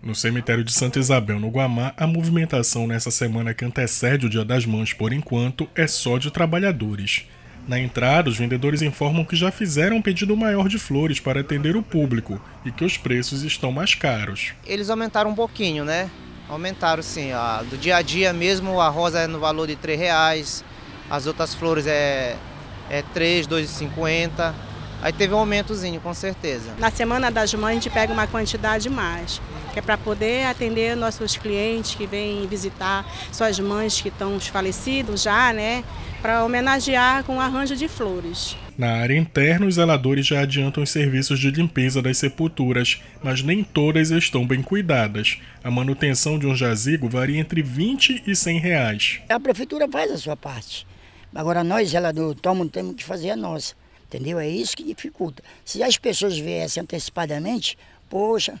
No cemitério de Santa Isabel, no Guamá, a movimentação nessa semana que antecede o Dia das Mães, por enquanto, é só de trabalhadores. Na entrada, os vendedores informam que já fizeram um pedido maior de flores para atender o público e que os preços estão mais caros. Eles aumentaram um pouquinho, né? Aumentaram sim. do dia a dia mesmo, a rosa é no valor de R$ reais, as outras flores é, é 3, 2,50. Aí teve um aumentozinho, com certeza. Na semana das mães a gente pega uma quantidade mais que é para poder atender nossos clientes que vêm visitar suas mães que estão falecidas já, né? Para homenagear com um arranjo de flores. Na área interna, os zeladores já adiantam os serviços de limpeza das sepulturas, mas nem todas estão bem cuidadas. A manutenção de um jazigo varia entre 20 e 100 reais. A prefeitura faz a sua parte. Agora nós, zelador, tomo, temos que fazer a é nossa. Entendeu? É isso que dificulta. Se as pessoas viessem antecipadamente, poxa,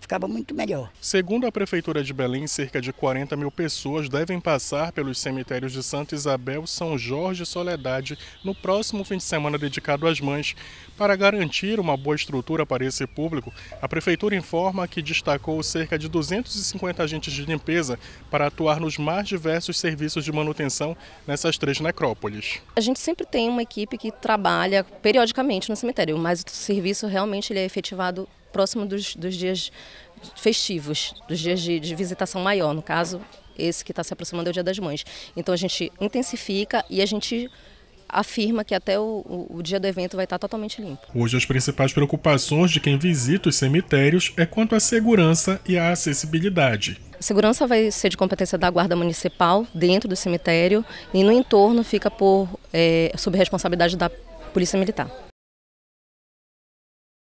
ficava muito melhor. Segundo a Prefeitura de Belém, cerca de 40 mil pessoas devem passar pelos cemitérios de Santa Isabel, São Jorge e Soledade no próximo fim de semana dedicado às mães. Para garantir uma boa estrutura para esse público, a Prefeitura informa que destacou cerca de 250 agentes de limpeza para atuar nos mais diversos serviços de manutenção nessas três necrópolis. A gente sempre tem uma equipe que trabalha periodicamente no cemitério, mas o serviço realmente ele é efetivado próximo dos, dos dias festivos, dos dias de, de visitação maior, no caso, esse que está se aproximando é o Dia das Mães. Então a gente intensifica e a gente afirma que até o, o, dia do evento vai estar tá totalmente limpo. Hoje, as principais preocupações de quem visita os cemitérios é quanto à segurança e à acessibilidade. A segurança vai ser de competência da Guarda Municipal dentro do cemitério e no entorno fica por, é, sob responsabilidade da Polícia Militar.